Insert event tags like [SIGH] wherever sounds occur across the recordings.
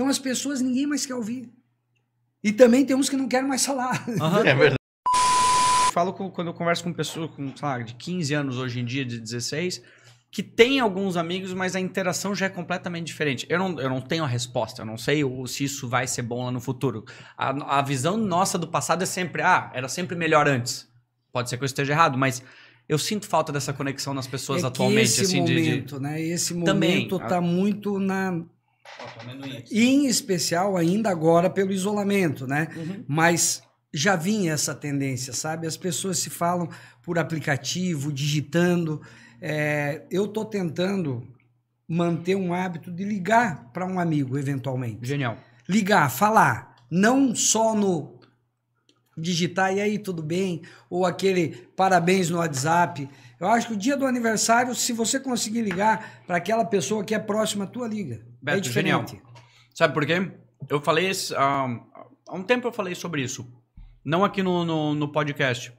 Então as pessoas, ninguém mais quer ouvir. E também tem uns que não querem mais falar. Uhum, é verdade. Eu falo com, quando eu converso com pessoas com, de 15 anos hoje em dia, de 16, que tem alguns amigos, mas a interação já é completamente diferente. Eu não, eu não tenho a resposta, eu não sei se isso vai ser bom lá no futuro. A, a visão nossa do passado é sempre, ah, era sempre melhor antes. Pode ser que eu esteja errado, mas eu sinto falta dessa conexão nas pessoas é atualmente. esse assim, momento, de, de... né? Esse momento Também, tá a... muito na em especial ainda agora pelo isolamento, né? Uhum. Mas já vinha essa tendência, sabe? As pessoas se falam por aplicativo, digitando. É, eu estou tentando manter um hábito de ligar para um amigo, eventualmente. Genial. Ligar, falar. Não só no digitar, e aí, tudo bem? Ou aquele parabéns no WhatsApp. Eu acho que o dia do aniversário, se você conseguir ligar para aquela pessoa que é próxima, tua liga. É Beto, é Genial. Sabe por quê? Eu falei um, ah, há um tempo eu falei sobre isso. Não aqui no, no, no podcast.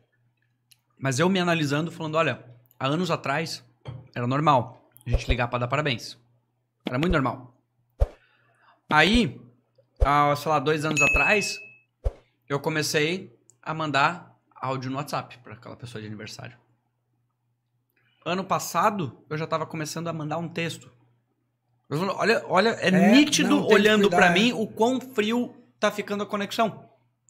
Mas eu me analisando, falando, olha, há anos atrás era normal a gente ligar para dar parabéns. Era muito normal. Aí, há, sei lá, dois anos atrás, eu comecei a mandar áudio no WhatsApp para aquela pessoa de aniversário. Ano passado, eu já estava começando a mandar um texto. Olha, olha é, é nítido não, olhando para mim o quão frio tá ficando a conexão.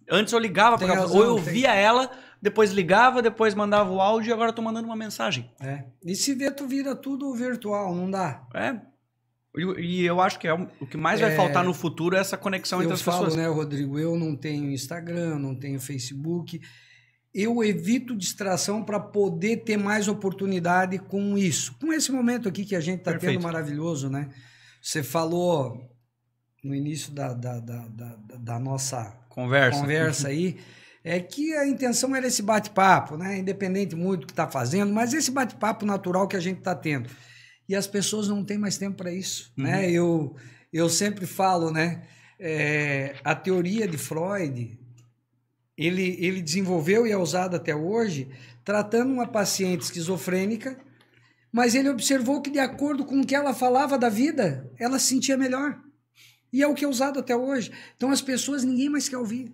Antes eu ligava pra razão, ou eu tem. via ela, depois ligava, depois mandava o áudio e agora eu tô mandando uma mensagem. É. E se vê, tu vira tudo virtual, não dá. É. E, eu acho que é o que mais vai é, faltar no futuro é essa conexão entre as falo, pessoas. Eu falo, né, Rodrigo, eu não tenho Instagram, não tenho Facebook eu evito distração para poder ter mais oportunidade com isso. Com esse momento aqui que a gente está tendo maravilhoso, né? Você falou no início da, da, da, da, da nossa conversa, conversa aí, é que a intenção era esse bate-papo, né? Independente muito do que está fazendo, mas esse bate-papo natural que a gente está tendo. E as pessoas não têm mais tempo para isso, uhum. né? Eu, eu sempre falo, né? É, a teoria de Freud ele, ele desenvolveu e é usado até hoje, tratando uma paciente esquizofrênica, mas ele observou que, de acordo com o que ela falava da vida, ela se sentia melhor. E é o que é usado até hoje. Então, as pessoas, ninguém mais quer ouvir.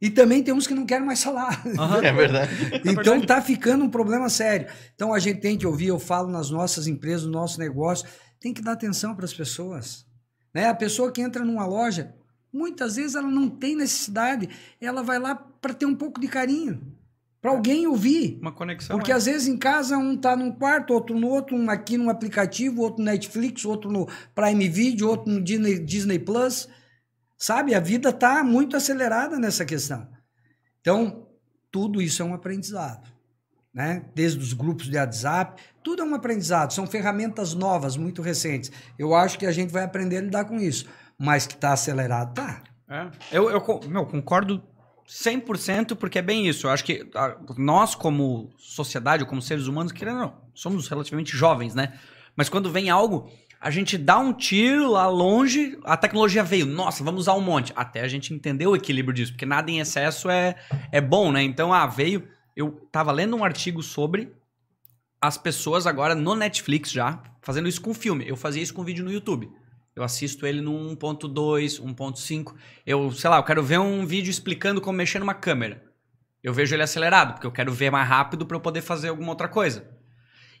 E também tem uns que não querem mais falar. Uhum, é verdade. então está ficando um problema sério. Então a gente tem que ouvir, eu falo nas nossas empresas, no nosso negócio, tem que dar atenção para as pessoas. Né? A pessoa que entra numa loja, Muitas vezes ela não tem necessidade, ela vai lá para ter um pouco de carinho, para alguém ouvir. Uma conexão. Porque é. às vezes em casa um tá num quarto, outro no outro, um aqui num aplicativo, outro no Netflix, outro no Prime Video, outro no Disney, Disney Plus. Sabe? A vida tá muito acelerada nessa questão. Então, tudo isso é um aprendizado. Né? Desde os grupos de WhatsApp, tudo é um aprendizado, são ferramentas novas, muito recentes. Eu acho que a gente vai aprender a lidar com isso mas que está acelerado, tá. É. Eu, eu meu, concordo 100% porque é bem isso. Eu acho que nós, como sociedade, como seres humanos, querendo não, somos relativamente jovens, né? Mas quando vem algo, a gente dá um tiro lá longe, a tecnologia veio, nossa, vamos usar um monte. Até a gente entender o equilíbrio disso, porque nada em excesso é, é bom, né? Então, ah, veio. Eu estava lendo um artigo sobre as pessoas agora no Netflix já, fazendo isso com filme. Eu fazia isso com vídeo no YouTube. Eu assisto ele no 1.2, 1.5. Eu, sei lá, eu quero ver um vídeo explicando como mexer numa câmera. Eu vejo ele acelerado, porque eu quero ver mais rápido para eu poder fazer alguma outra coisa.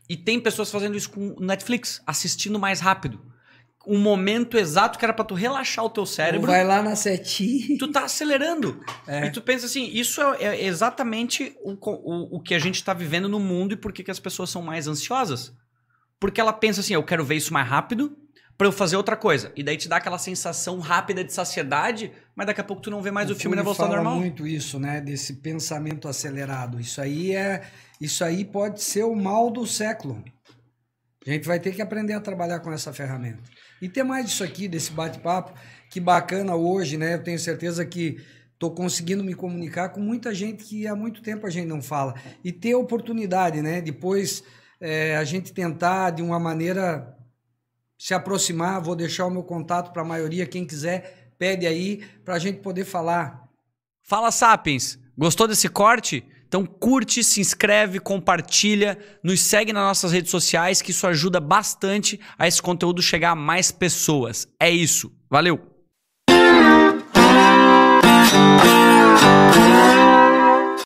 E tem pessoas fazendo isso com Netflix, assistindo mais rápido. Um momento exato que era para tu relaxar o teu cérebro. vai lá na setinha. Tu tá acelerando. [LAUGHS] É. E tu pensa assim, isso é, é exatamente o, o, o que a gente tá vivendo no mundo e por que as pessoas são mais ansiosas. Porque ela pensa assim, eu quero ver isso mais rápido, para eu fazer outra coisa. E daí te dá aquela sensação rápida de saciedade, mas daqui a pouco tu não vê mais o, o filme na velocidade normal. muito isso, né, desse pensamento acelerado. Isso aí é, isso aí pode ser o mal do século. A gente vai ter que aprender a trabalhar com essa ferramenta. E ter mais disso aqui, desse bate-papo, que bacana hoje, né? Eu tenho certeza que estou conseguindo me comunicar com muita gente que há muito tempo a gente não fala. E ter oportunidade, né? Depois é, a gente tentar, de uma maneira se aproximar, vou deixar o meu contato para a maioria. Quem quiser, pede aí para a gente poder falar. Fala, Sapiens! Gostou desse corte? Então curte, se inscreve, compartilha, nos segue nas nossas redes sociais, que isso ajuda bastante a esse conteúdo chegar a mais pessoas. É isso. Valeu!